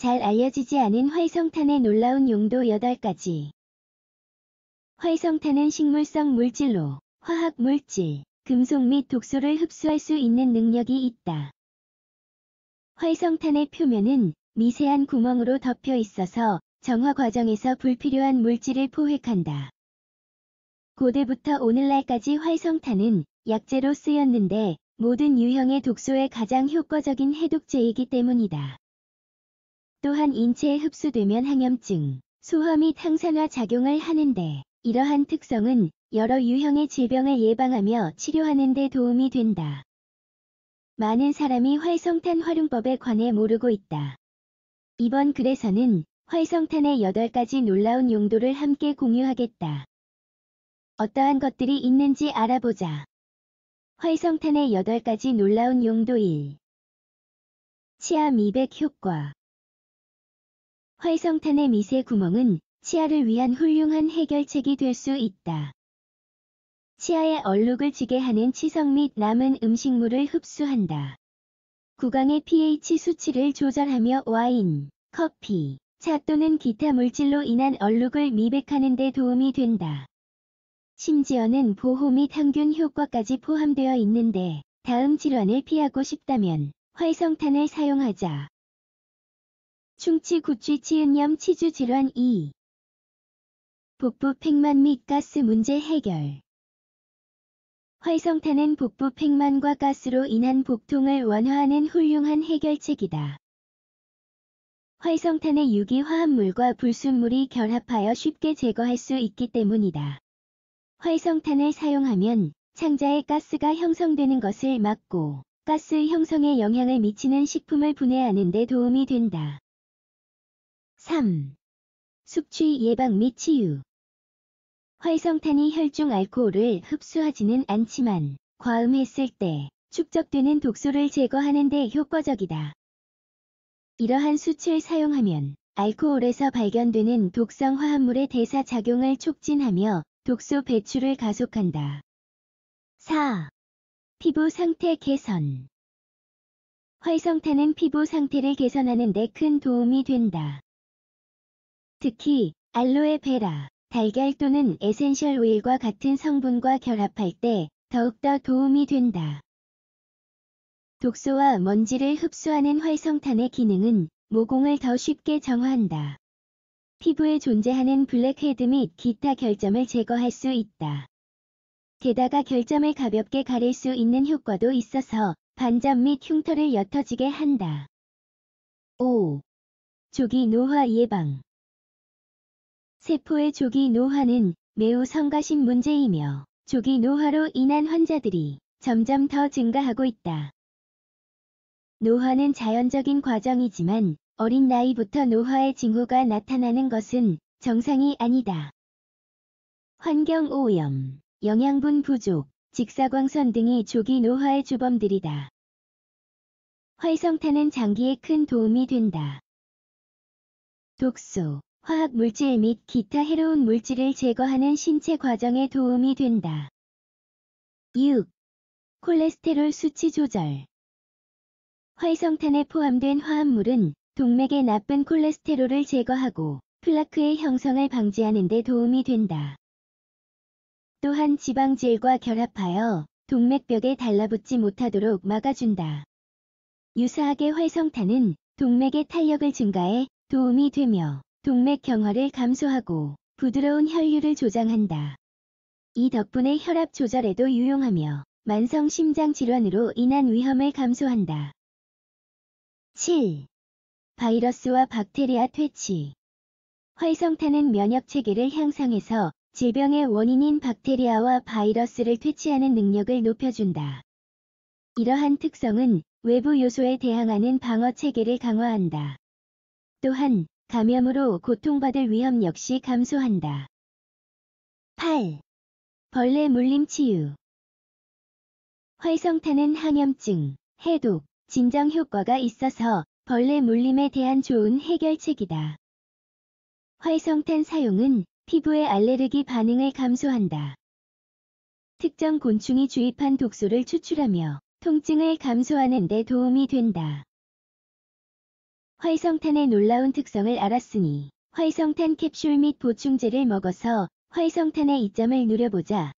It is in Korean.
잘 알려지지 않은 활성탄의 놀라운 용도 8가지. 활성탄은 식물성 물질로 화학 물질, 금속 및 독소를 흡수할 수 있는 능력이 있다. 활성탄의 표면은 미세한 구멍으로 덮여 있어서 정화 과정에서 불필요한 물질을 포획한다. 고대부터 오늘날까지 활성탄은 약재로 쓰였는데 모든 유형의 독소의 가장 효과적인 해독제이기 때문이다. 또한 인체에 흡수되면 항염증, 소화 및 항산화 작용을 하는데 이러한 특성은 여러 유형의 질병을 예방하며 치료하는 데 도움이 된다. 많은 사람이 활성탄 활용법에 관해 모르고 있다. 이번 글에서는 활성탄의 8가지 놀라운 용도를 함께 공유하겠다. 어떠한 것들이 있는지 알아보자. 활성탄의 8가지 놀라운 용도 1. 치아 미백 효과 활성탄의 미세 구멍은 치아를 위한 훌륭한 해결책이 될 수 있다. 치아에 얼룩을 지게 하는 치석 및 남은 음식물을 흡수한다. 구강의 pH 수치를 조절하며 와인, 커피, 차 또는 기타 물질로 인한 얼룩을 미백하는 데 도움이 된다. 심지어는 보호 및 항균 효과까지 포함되어 있는데 다음 질환을 피하고 싶다면 활성탄을 사용하자. 충치 구취 치은염 치주 질환 2. 복부 팽만 및 가스 문제 해결. 활성탄은 복부 팽만과 가스로 인한 복통을 완화하는 훌륭한 해결책이다. 활성탄의 유기화합물과 불순물이 결합하여 쉽게 제거할 수 있기 때문이다. 활성탄을 사용하면 창자에 가스가 형성되는 것을 막고 가스 형성에 영향을 미치는 식품을 분해하는 데 도움이 된다. 3. 숙취 예방 및 치유 활성탄이 혈중 알코올을 흡수하지는 않지만 과음했을 때 축적되는 독소를 제거하는 데 효과적이다. 이러한 수치를 사용하면 알코올에서 발견되는 독성 화합물의 대사 작용을 촉진하며 독소 배출을 가속한다. 4. 피부 상태 개선 활성탄은 피부 상태를 개선하는 데 큰 도움이 된다. 특히 알로에베라, 달걀 또는 에센셜 오일과 같은 성분과 결합할 때 더욱더 도움이 된다. 독소와 먼지를 흡수하는 활성탄의 기능은 모공을 더 쉽게 정화한다. 피부에 존재하는 블랙헤드 및 기타 결점을 제거할 수 있다. 게다가 결점을 가볍게 가릴 수 있는 효과도 있어서 반점 및 흉터를 옅어지게 한다. 5. 조기 노화 예방 세포의 조기 노화는 매우 성가신 문제이며 조기 노화로 인한 환자들이 점점 더 증가하고 있다. 노화는 자연적인 과정이지만 어린 나이부터 노화의 징후가 나타나는 것은 정상이 아니다. 환경 오염, 영양분 부족, 직사광선 등이 조기 노화의 주범들이다. 활성탄은 장기에 큰 도움이 된다. 독소, 화학 물질 및 기타 해로운 물질을 제거하는 신체 과정에 도움이 된다. 6. 콜레스테롤 수치 조절 활성탄에 포함된 화합물은 동맥의 나쁜 콜레스테롤을 제거하고 플라크의 형성을 방지하는 데 도움이 된다. 또한 지방질과 결합하여 동맥벽에 달라붙지 못하도록 막아준다. 유사하게 활성탄은 동맥의 탄력을 증가해 도움이 되며 동맥 경화를 감소하고 부드러운 혈류를 조장한다. 이 덕분에 혈압 조절에도 유용하며 만성 심장 질환으로 인한 위험을 감소한다. 7. 바이러스와 박테리아 퇴치 활성탄은 면역체계를 향상해서 질병의 원인인 박테리아와 바이러스를 퇴치하는 능력을 높여준다. 이러한 특성은 외부 요소에 대항하는 방어체계를 강화한다. 또한 감염으로 고통받을 위험 역시 감소한다. 8. 벌레 물림 치유 활성탄은 항염증, 해독, 진정 효과가 있어서 벌레 물림에 대한 좋은 해결책이다. 활성탄 사용은 피부의 알레르기 반응을 감소한다. 특정 곤충이 주입한 독소를 추출하며 통증을 감소하는 데 도움이 된다. 화이성탄의 놀라운 특성을 알았으니 화이성탄 캡슐 및 보충제를 먹어서 화이성탄의 이점을 누려보자.